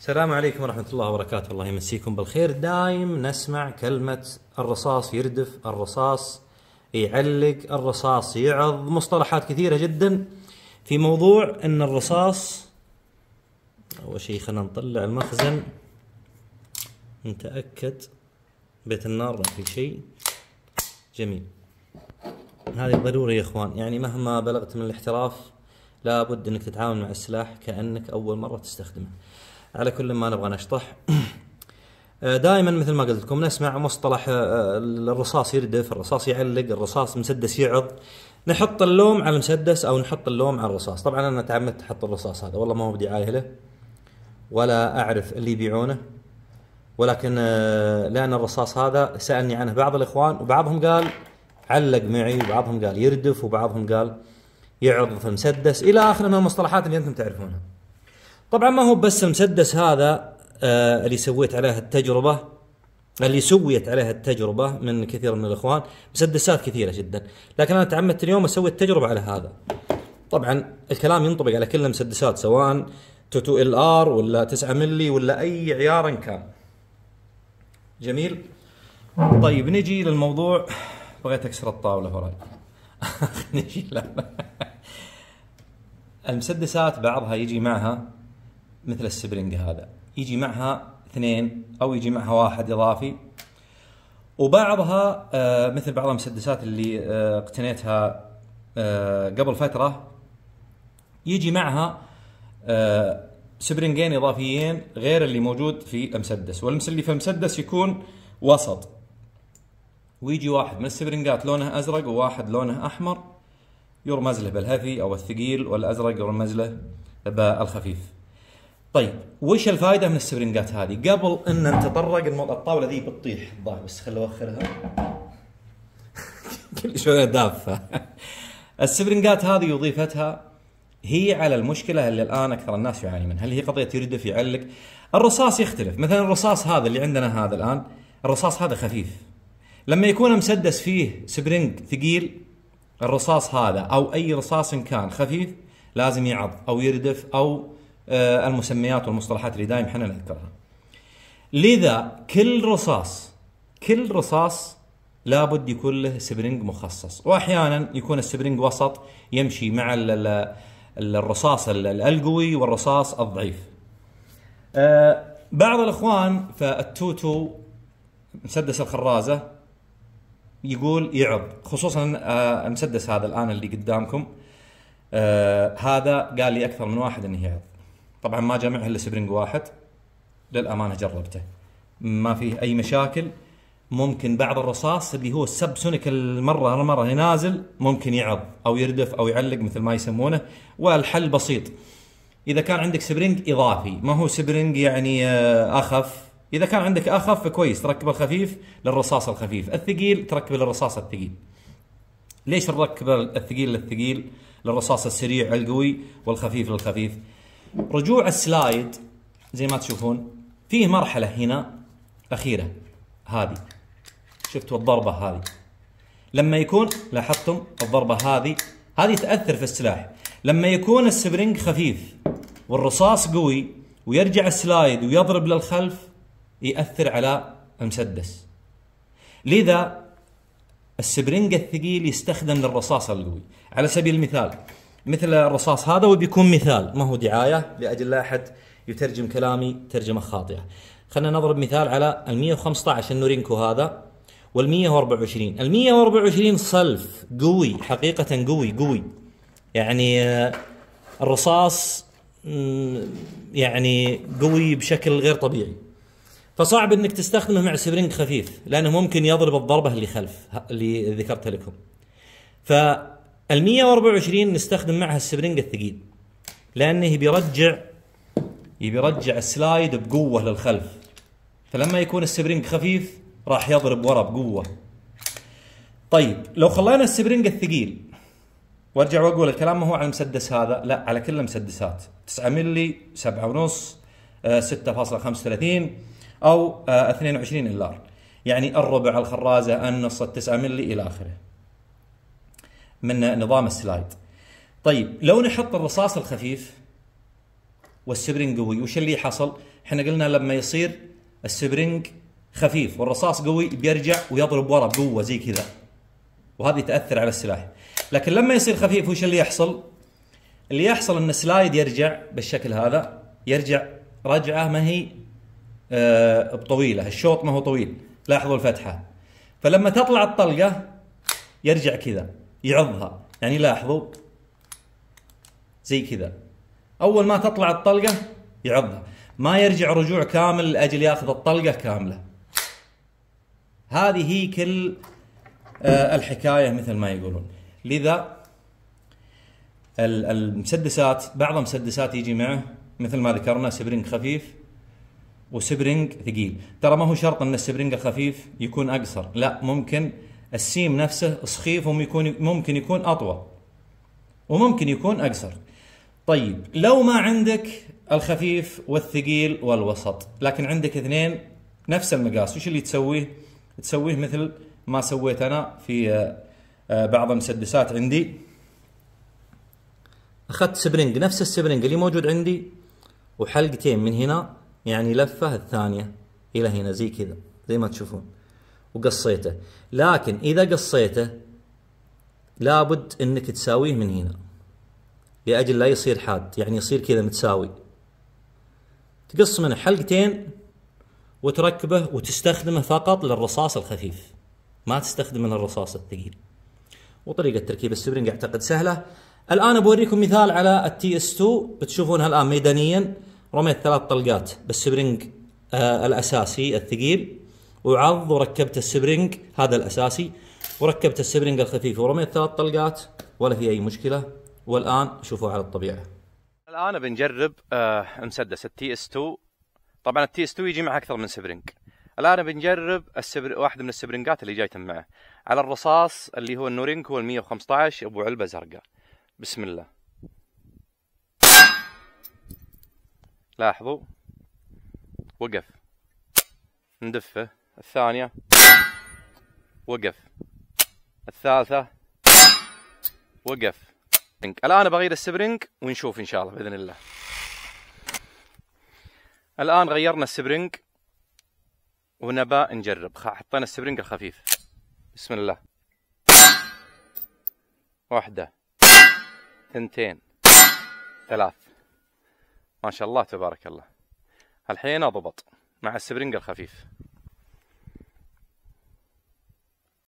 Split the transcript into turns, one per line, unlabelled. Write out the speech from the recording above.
السلام عليكم ورحمة الله وبركاته الله يمسيكم بالخير دايم نسمع كلمة الرصاص يردف الرصاص يعلق الرصاص يعض مصطلحات كثيرة جدا في موضوع ان الرصاص اول شيء خلينا نطلع المخزن نتأكد بيت النار ما في شيء جميل هذه ضروري يا اخوان يعني مهما بلغت من الاحتراف لابد انك تتعامل مع السلاح كأنك اول مرة تستخدمه على كل ما نبغى نشطح دائما مثل ما قلت لكم نسمع مصطلح آه، الرصاص يردف الرصاص يعلق الرصاص مسدس يعض نحط اللوم على المسدس او نحط اللوم على الرصاص طبعا انا تعمدت احط الرصاص هذا والله ما هو بدعايه له ولا اعرف اللي يبيعونه ولكن آه، لان الرصاص هذا سالني عنه بعض الاخوان وبعضهم قال علق معي وبعضهم قال يردف وبعضهم قال يعض في المسدس الى اخره من المصطلحات اللي انتم تعرفونها طبعا ما هو بس المسدس هذا آه اللي سويت عليه التجربه اللي سويت عليها التجربه من كثير من الاخوان مسدسات كثيره جدا لكن انا تعمدت اليوم اسوي التجربه على هذا طبعا الكلام ينطبق على كل المسدسات سواء توتو ال ار ولا 9 ملي ولا اي عيار كان جميل طيب نجي للموضوع بغيت اكسر الطاوله فراي نجي المسدسات بعضها يجي معها مثل السبرنج هذا يجي معها اثنين او يجي معها واحد اضافي وبعضها آه، مثل بعض المسدسات اللي آه، اقتنيتها آه، قبل فتره يجي معها سبرنجين اضافيين
غير اللي موجود في المسدس والمس اللي في المسدس يكون وسط ويجي واحد من السبرنجات لونه ازرق وواحد لونه احمر يرمز له بالهفي
او الثقيل والازرق يرمز له بالخفيف طيب وش الفائده من السبرنجات هذه؟ قبل ان نتطرق الطاوله ذي بتطيح الظاهر بس خل اوخرها كل شويه دافه السبرنجات هذه وظيفتها هي على المشكله اللي الان اكثر الناس يعاني منها اللي هي قضيه يردف يعلق الرصاص يختلف مثلا الرصاص هذا اللي عندنا هذا الان الرصاص هذا خفيف لما يكون مسدس فيه سبرنج ثقيل الرصاص هذا او اي رصاص كان خفيف لازم يعض او يردف او آه، المسميات والمصطلحات اللي دائما احنا نذكرها. لذا كل رصاص كل رصاص لابد يكون له سبرنج مخصص واحيانا يكون السبرنج وسط يمشي مع الرصاص القوي والرصاص الضعيف. آه، بعض الاخوان فالتوتو مسدس الخرازه يقول يعض خصوصا آه، المسدس هذا الان اللي قدامكم هذا قال لي اكثر من واحد انه يعض طبعا ما جمعها الا سبرنج واحد للامانه جربته ما فيه اي مشاكل ممكن بعض الرصاص اللي هو السب سونيك المره المره اللي نازل ممكن يعض او يردف او يعلق مثل ما يسمونه والحل بسيط اذا كان عندك سبرينج اضافي ما هو سبرينج يعني آه، اخف اذا كان عندك اخف كويس تركب الخفيف للرصاص الخفيف الثقيل تركب للرصاص الثقيل ليش نركب الثقيل للثقيل للرصاص السريع القوي والخفيف للخفيف رجوع السلايد زي ما تشوفون فيه مرحله هنا اخيره هذه شفتوا الضربه هذه لما يكون لاحظتم الضربه هذه هذه تاثر في السلاح لما يكون السبرينج خفيف والرصاص قوي ويرجع السلايد ويضرب للخلف ياثر على المسدس لذا السبرينج الثقيل يستخدم للرصاص القوي على سبيل المثال مثل الرصاص هذا وبيكون مثال ما هو دعايه لاجل لا احد يترجم كلامي ترجمه خاطئه. خلينا نضرب مثال على ال 115 النورينكو هذا وال 124 ال 124 صلف قوي حقيقه قوي قوي يعني آه، الرصاص يعني قوي بشكل غير طبيعي فصعب انك تستخدمه مع سبرينج خفيف لانه ممكن يضرب الضربه اللي خلف اللي ذكرتها لكم ف ال 124 نستخدم معها السبرنج الثقيل لانه بيرجع بيرجع السلايد بقوه للخلف فلما يكون السبرنج خفيف راح يضرب ورا بقوه طيب لو خلينا السبرنج الثقيل وارجع واقول الكلام ما هو على المسدس هذا لا على كل المسدسات 9 ملي 7 ونص 6.35 آه، او 22 آه، الار يعني الربع الخرازه النص 9 ملي الى اخره من نظام السلايد طيب لو نحط الرصاص الخفيف والسبرينج قوي وش اللي حصل احنا قلنا لما يصير السبرينج خفيف والرصاص قوي بيرجع ويضرب ورا بقوه زي كذا وهذه تاثر على السلاح لكن لما يصير خفيف وش اللي يحصل اللي يحصل ان السلايد يرجع بالشكل هذا يرجع رجعه ما هي آه بطويله الشوط ما هو طويل لاحظوا الفتحه فلما تطلع الطلقه يرجع كذا يعضها يعني لاحظوا زي كذا اول ما تطلع الطلقه يعضها ما يرجع رجوع كامل لاجل ياخذ الطلقه كامله هذه هي كل آه، الحكايه مثل ما يقولون لذا المسدسات بعض المسدسات يجي معه مثل ما ذكرنا سبرنج خفيف وسبرنج ثقيل ترى ما هو شرط ان السبرنج الخفيف يكون اقصر لا ممكن السيم نفسه سخيف وممكن ممكن يكون اطول وممكن يكون اقصر طيب لو ما عندك الخفيف والثقيل والوسط لكن عندك اثنين نفس المقاس وش اللي تسويه تسويه مثل ما سويت انا في آه، بعض المسدسات عندي اخذت سبرنج نفس السبرنج اللي موجود عندي وحلقتين من هنا يعني لفه الثانيه الى هنا زي كذا زي ما تشوفون وقصيته لكن إذا قصيته لابد أنك تساويه من هنا لأجل لا يصير حاد يعني يصير كذا متساوي تقص منه حلقتين وتركبه وتستخدمه فقط للرصاص الخفيف ما تستخدم من الرصاص الثقيل وطريقة تركيب السبرنج أعتقد سهلة الآن بوريكم مثال على التي اس 2 بتشوفونها الآن ميدانيا رميت ثلاث طلقات بالسبرنج آه الأساسي الثقيل وعض وركبت السبرنج هذا الاساسي وركبت السبرنج الخفيف ورميت ثلاث طلقات ولا في اي مشكله والان شوفوا على الطبيعه.
الان بنجرب آه، مسدس التي اس 2 طبعا التي اس 2 يجي معه اكثر من سبرنج. الان بنجرب السبر... واحد من السبرنجات اللي جايتم معه على الرصاص اللي هو النورينج هو ال 115 ابو علبه زرقاء. بسم الله. لاحظوا وقف ندفه الثانية وقف الثالثة وقف الآن بغير السبرنج ونشوف إن شاء الله بإذن الله الآن غيرنا السبرنج ونبا نجرب حطينا السبرنج الخفيف بسم الله واحدة ثنتين ثلاث ما شاء الله تبارك الله الحين ضبط مع السبرنج الخفيف